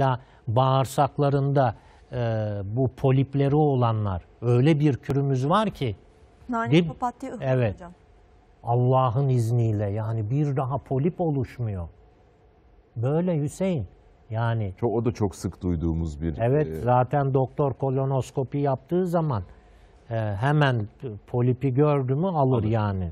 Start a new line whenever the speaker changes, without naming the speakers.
Mesela bağırsaklarında e, bu polipleri olanlar öyle bir kürümüz var ki. Nane papatya evet, Allah'ın izniyle yani bir daha polip oluşmuyor. Böyle Hüseyin.
Yani çok, o da çok sık duyduğumuz bir.
Evet e... zaten doktor kolonoskopi yaptığı zaman e, hemen polipi gördü mü alır, alır. yani.